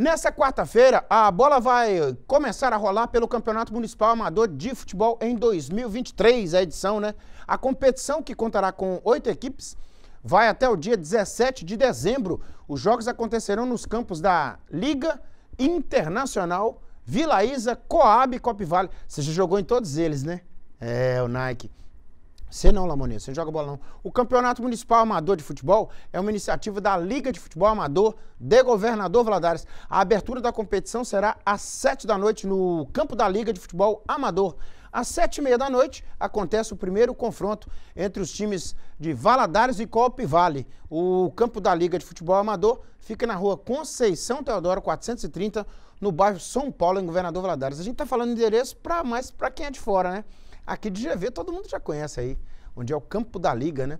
Nessa quarta-feira, a bola vai começar a rolar pelo Campeonato Municipal Amador de Futebol em 2023, a edição, né? A competição, que contará com oito equipes, vai até o dia 17 de dezembro. Os jogos acontecerão nos campos da Liga Internacional, Vila Isa, Coab e Copivale. Você já jogou em todos eles, né? É, o Nike. Você não, Lamoneiro, você não joga bola não. O Campeonato Municipal Amador de Futebol é uma iniciativa da Liga de Futebol Amador de Governador Valadares. A abertura da competição será às sete da noite no campo da Liga de Futebol Amador. Às sete e meia da noite acontece o primeiro confronto entre os times de Valadares e Copivale. Vale. O campo da Liga de Futebol Amador fica na rua Conceição Teodoro 430, no bairro São Paulo, em Governador Valadares. A gente está falando de endereço para mais para quem é de fora, né? Aqui de GV todo mundo já conhece aí, onde é o campo da liga, né?